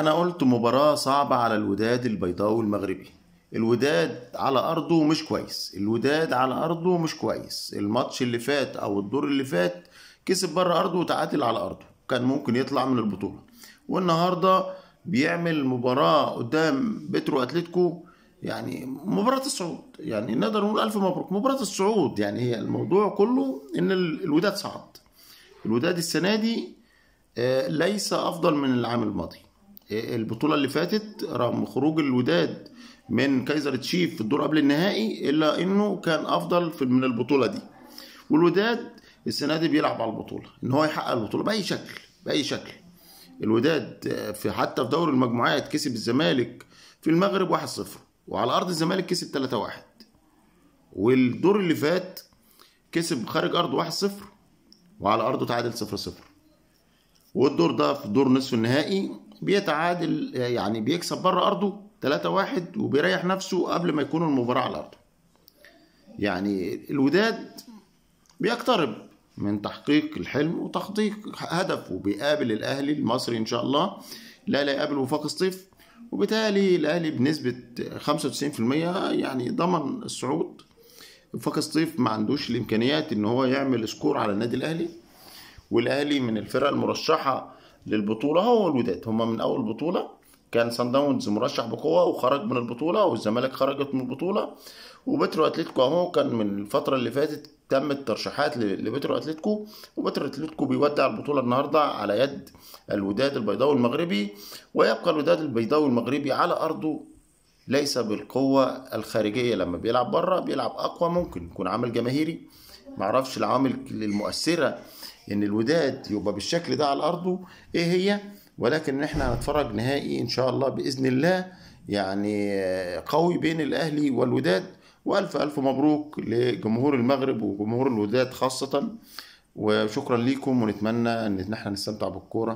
أنا قلت مباراة صعبة على الوداد البيضاوي المغربي الوداد على أرضه مش كويس الوداد على أرضه مش كويس الماتش اللي فات أو الدور اللي فات كسب بره أرضه وتعادل على أرضه كان ممكن يطلع من البطولة والنهاردة بيعمل مباراة قدام بترو أتلتيكو يعني مباراة الصعود يعني نقدر نقول ألف مبروك مباراة الصعود يعني هي الموضوع كله إن الوداد صعد الوداد السنة دي آه، ليس أفضل من العام الماضي البطولة اللي فاتت رغم خروج الوداد من كايزر تشيف في الدور قبل النهائي إلا إنه كان أفضل في من البطولة دي والوداد السنة دي بيلعب على البطولة إن هو يحقق البطولة بأي شكل بأي شكل الوداد في حتى في دوري المجموعات كسب الزمالك في المغرب 1-0 وعلى أرض الزمالك كسب 3-1 والدور اللي فات كسب خارج أرضه 1-0 وعلى أرضه تعادل 0-0 والدور ده في دور نصف النهائي بيتعادل يعني بيكسب بره ارضه 3-1 وبيريح نفسه قبل ما يكون المباراه على ارضه يعني الوداد بيقترب من تحقيق الحلم وتحقيق هدفه بيقابل الاهلي المصري ان شاء الله لا لا يقابل وفاق الصيف وبالتالي الاهلي بنسبه 95% يعني ضمن الصعود وفاق الصيف ما عندوش الامكانيات ان هو يعمل سكور على النادي الاهلي والاهلي من الفرق المرشحه للبطوله هو الوداد هما من اول بطوله كان سان داونز مرشح بقوه وخرج من البطوله والزمالك خرجت من البطوله وبترو اتلتيكو اهو كان من الفتره اللي فاتت تم الترشيحات لبترو اتلتيكو وبترو اتلتيكو بيودع البطوله النهارده على يد الوداد البيضاوي المغربي ويبقى الوداد البيضاوي المغربي على ارضه ليس بالقوة الخارجية لما بيلعب بره بيلعب أقوى ممكن يكون عامل جماهيري معرفش العوامل المؤثرة ان الوداد يبقى بالشكل ده على ارضه ايه هي ولكن احنا هنتفرج نهائي ان شاء الله باذن الله يعني قوي بين الاهلي والوداد والف الف مبروك لجمهور المغرب وجمهور الوداد خاصه وشكرا ليكم ونتمنى ان احنا نستمتع بالكوره